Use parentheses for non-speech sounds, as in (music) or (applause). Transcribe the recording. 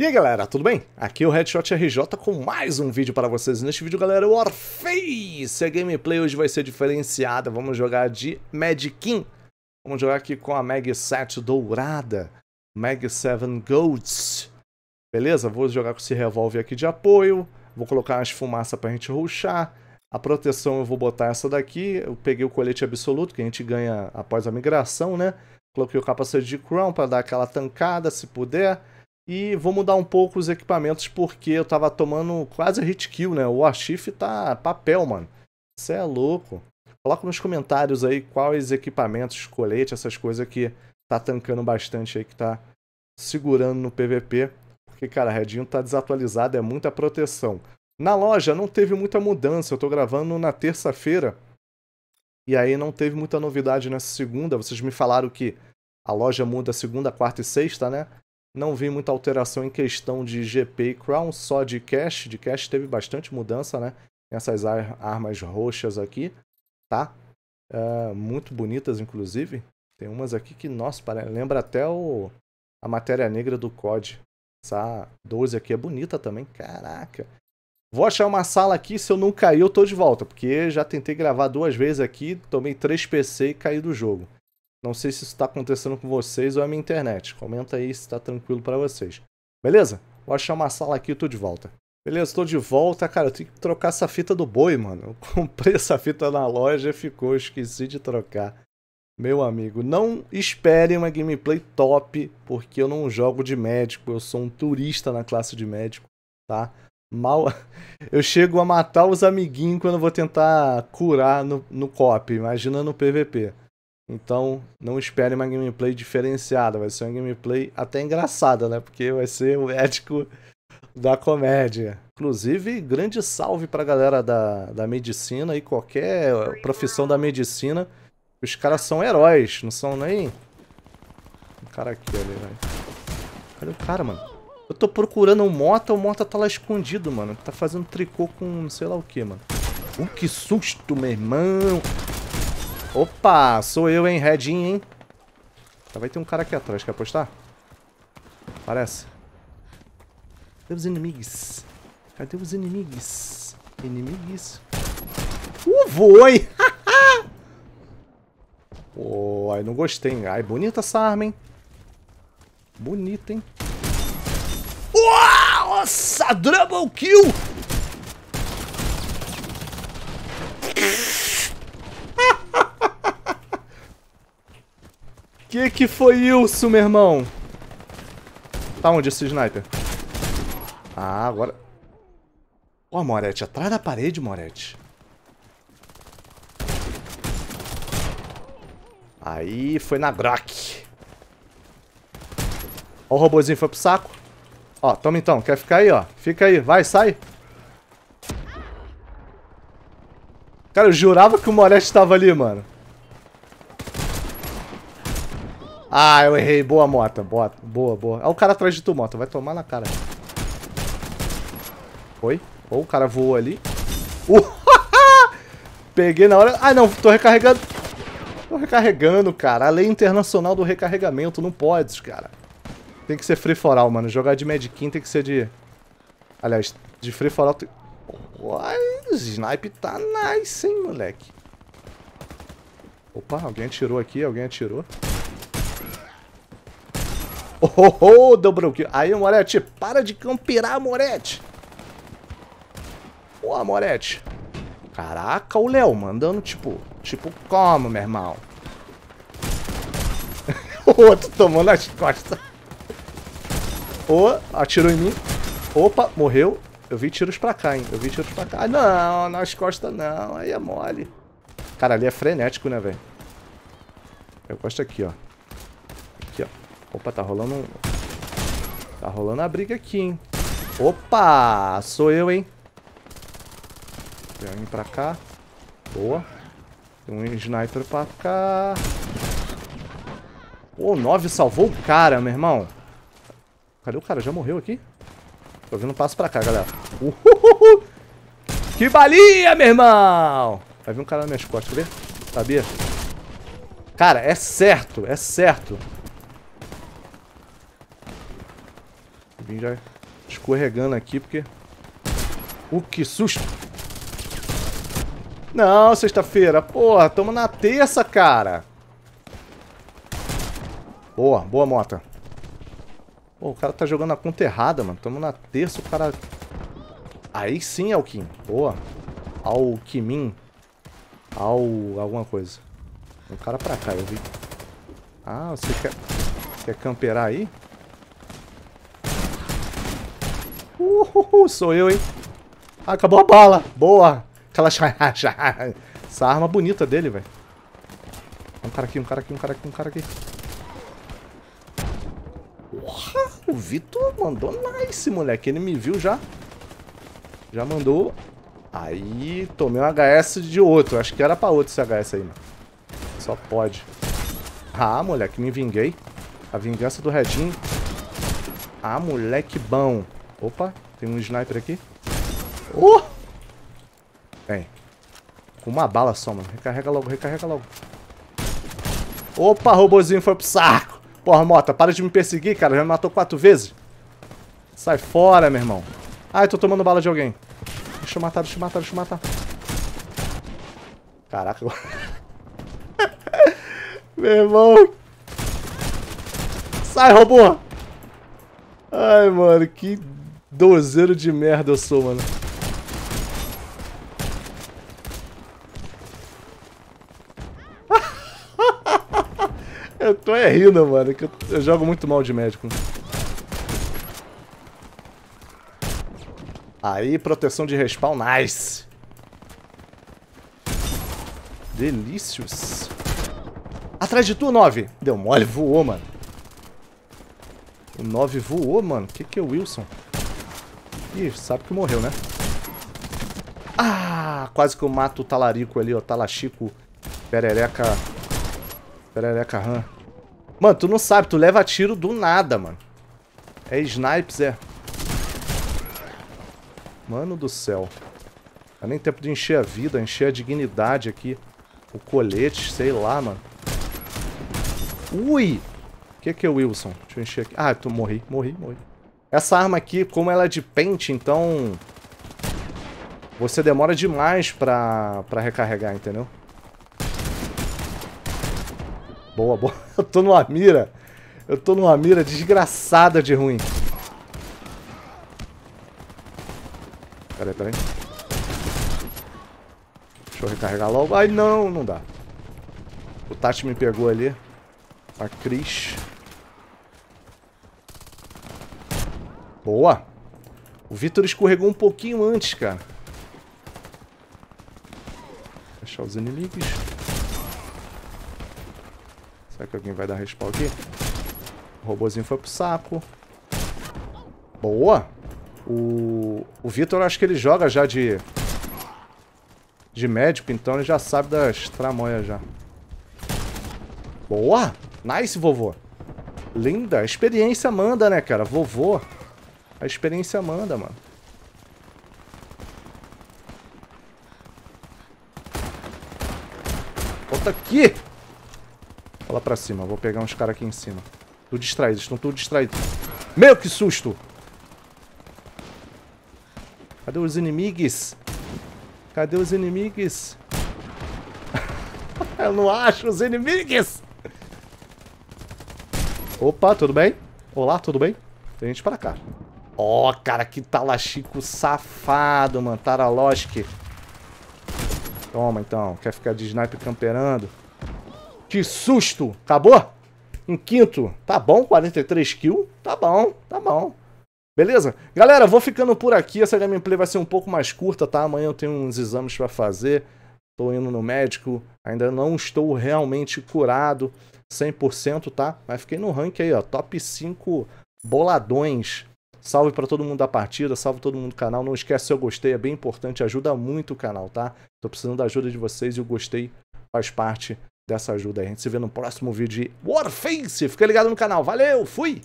E aí galera, tudo bem? Aqui é o Headshot RJ com mais um vídeo para vocês. Neste vídeo, galera, Warface! A gameplay hoje vai ser diferenciada, vamos jogar de Magikin. Vamos jogar aqui com a Mag 7 dourada, Mag 7 Golds. Beleza? Vou jogar com esse revólver aqui de apoio, vou colocar as fumaças para a gente ruxar. A proteção eu vou botar essa daqui, eu peguei o colete absoluto que a gente ganha após a migração, né? Coloquei o capacete de Crown para dar aquela tancada, se puder. E vou mudar um pouco os equipamentos porque eu tava tomando quase hit kill, né? O Archive tá papel, mano. Você é louco. Coloca nos comentários aí quais equipamentos, colete, essas coisas que tá tancando bastante aí, que tá segurando no PVP. Porque, cara, Redinho tá desatualizado, é muita proteção. Na loja não teve muita mudança, eu tô gravando na terça-feira. E aí não teve muita novidade nessa segunda. Vocês me falaram que a loja muda segunda, quarta e sexta, né? Não vi muita alteração em questão de GP e Crown, só de cash. De cash teve bastante mudança, né? Essas ar armas roxas aqui, tá? Uh, muito bonitas, inclusive. Tem umas aqui que, nossa, lembra até o, a matéria negra do COD. Essa 12 aqui é bonita também, caraca. Vou achar uma sala aqui, se eu não cair eu tô de volta, porque já tentei gravar duas vezes aqui, tomei 3 PC e caí do jogo. Não sei se isso está acontecendo com vocês ou é minha internet. Comenta aí se está tranquilo para vocês. Beleza? Vou achar uma sala aqui e tô de volta. Beleza, tô de volta. Cara, eu tenho que trocar essa fita do boi, mano. Eu (laughs) comprei essa fita na loja e ficou. Esqueci de trocar. Meu amigo, não espere uma gameplay top, porque eu não jogo de médico. Eu sou um turista na classe de médico, tá? Mal (laughs) eu chego a matar os amiguinhos quando vou tentar curar no, no cop. Imagina no PVP. Então, não espere uma gameplay diferenciada. Vai ser uma gameplay até engraçada, né? Porque vai ser o ético da comédia. Inclusive, grande salve pra galera da, da medicina e qualquer profissão da medicina. Os caras são heróis, não são nem... O cara aqui ali, velho. Né? Cadê o cara, mano? Eu tô procurando o Mota, o Mota tá lá escondido, mano. Tá fazendo tricô com sei lá o que, mano. Uh, que susto, meu irmão! Opa, sou eu, hein, Redinho, hein? Tá, vai ter um cara aqui atrás, quer apostar? Parece. Cadê os inimigos? Cadê os inimigos? Inimigos? Uh, voe! oh, (laughs) aí não gostei, hein? Ai, bonita essa arma, hein? Bonita, hein? Uau! Nossa, double kill! Que que foi isso, meu irmão? Tá onde esse sniper? Ah, agora... Ó, oh, Moretti, atrás da parede, Moretti. Aí, foi na Grok. Ó o robôzinho foi pro saco. Ó, toma então, quer ficar aí, ó. Fica aí, vai, sai. Cara, eu jurava que o Moretti tava ali, mano. Ah, eu errei. Boa, Mota. Boa, boa. boa. Olha o cara atrás de tu, Mota. Vai tomar na cara. Foi. Ou oh, o cara voou ali. (laughs) Uh! Peguei na hora. Ah, não. Tô recarregando. Tô recarregando, cara. A lei internacional do recarregamento. Não pode, cara. Tem que ser free for all, mano. Jogar de Medkin tem que ser de... Aliás, de free for all... Tem... snipe tá nice, hein, moleque. Opa, alguém atirou aqui. Alguém atirou. Oh, oh, oh double kill. Aí, Moretti, para de camperar, Moretti. Ô, Moretti. Caraca, o Léo mandando, tipo, tipo, como, meu irmão? (laughs) o outro tomando as costas. Ô, oh, atirou em mim. Opa, morreu. Eu vi tiros pra cá, hein? Eu vi tiros pra cá. Ah, não, nas costas não. Aí é mole. Cara, ali é frenético, né, velho? Eu gosto aqui, ó. Opa, tá rolando um... Tá rolando a briga aqui, hein? Opa! Sou eu, hein? Vem alguém pra cá. Boa. Tem um sniper pra cá. Ô, o 9 salvou o cara, meu irmão. Cadê o cara? Já morreu aqui? Tô vendo um passo pra cá, galera. Uhuhuhu. Que balinha, meu irmão! Vai vir um cara nas minhas costas, quer ver? Sabia? Cara, é certo, é certo. vim já escorregando aqui, porque... O uh, que susto! Não, sexta-feira. Porra, tamo na terça, cara. Boa, boa, Mota. Pô, o cara tá jogando a conta errada, mano. Tamo na terça, o cara... Aí sim, Alquim. Boa. Alquimin. Al... alguma coisa. um cara pra cá, eu vi. Ah, você quer... Quer camperar aí? Uhul, sou eu, hein? Acabou a bala. Boa. Aquela... (laughs) Essa arma bonita dele, velho. Um cara aqui, um cara aqui, um cara aqui, um cara aqui. Porra, o Vitor mandou nice, moleque. Ele me viu já. Já mandou. Aí, tomei um HS de outro. Acho que era pra outro esse HS aí, mano. Só pode. Ah, moleque, me vinguei. A vingança do Redinho. Ah, moleque bom. Opa, tem um sniper aqui. Uh! Vem. Com uma bala só, mano. Recarrega logo, recarrega logo. Opa, robôzinho foi pro saco. Porra, Mota, para de me perseguir, cara. Já me matou quatro vezes. Sai fora, meu irmão. Ai, tô tomando bala de alguém. Deixa eu matar, deixa eu matar, deixa eu matar. Caraca. (laughs) meu irmão. Sai, robô. Ai, mano, que Dozeiro de merda eu sou, mano. (laughs) eu tô é rindo, mano, que eu, jogo muito mal de médico. Aí, proteção de respawn, nice. Delícios. Atrás de tu, 9. Deu mole, voou, mano. O 9 voou, mano. Que que é o Wilson? Ih, sabe que morreu, né? Ah, quase que eu mato o talarico ali, ó. Talachico, perereca... Perereca ram. Mano, tu não sabe, tu leva tiro do nada, mano. É snipes, é. Mano do céu. Dá nem tempo de encher a vida, encher a dignidade aqui. O colete, sei lá, mano. Ui! O que, que é o Wilson? Deixa eu encher aqui. Ah, tu morri, morri, morri. Essa arma aqui, como ela é de pente, então... Você demora demais pra, pra recarregar, entendeu? Boa, boa. (laughs) Eu tô numa mira. Eu tô numa mira desgraçada de ruim. Peraí, peraí. Deixa eu recarregar logo. Ai, não, não dá. O Tati me pegou ali. A Cris. Boa. O Vitor escorregou um pouquinho antes, cara. Fechar os inimigos. Será que alguém vai dar respawn aqui? O robôzinho foi pro saco. Boa! O, o Vitor, acho que ele joga já de... De médico, então ele já sabe das tramóias já. Boa! Nice, vovô! Linda! Experiência manda, né, cara? Vovô! A experiência manda, mano. Volta aqui! Olha lá pra cima, vou pegar uns caras aqui em cima. Tudo distraído, estão tudo distraídos. Meu, que susto! Cadê os inimigos? Cadê os inimigos? (laughs) Eu não acho os inimigos! Opa, tudo bem? Olá, tudo bem? Tem gente para cá. Ó, oh, cara, que talachico safado, mano. Taraloski. Toma, então. Quer ficar de sniper camperando? Que susto! Acabou? Um quinto. Tá bom, 43 kills. Tá bom, tá bom. Beleza? Galera, vou ficando por aqui. Essa gameplay vai ser um pouco mais curta, tá? Amanhã eu tenho uns exames pra fazer. Tô indo no médico. Ainda não estou realmente curado 100%, tá? Mas fiquei no rank aí, ó. Top 5 boladões Salve para todo mundo da partida, salve todo mundo do canal. Não esquece seu gostei, é bem importante, ajuda muito o canal, tá? Tô precisando da ajuda de vocês e o gostei faz parte dessa ajuda aí. A gente se vê no próximo vídeo de Warface. Fica ligado no canal. Valeu, fui!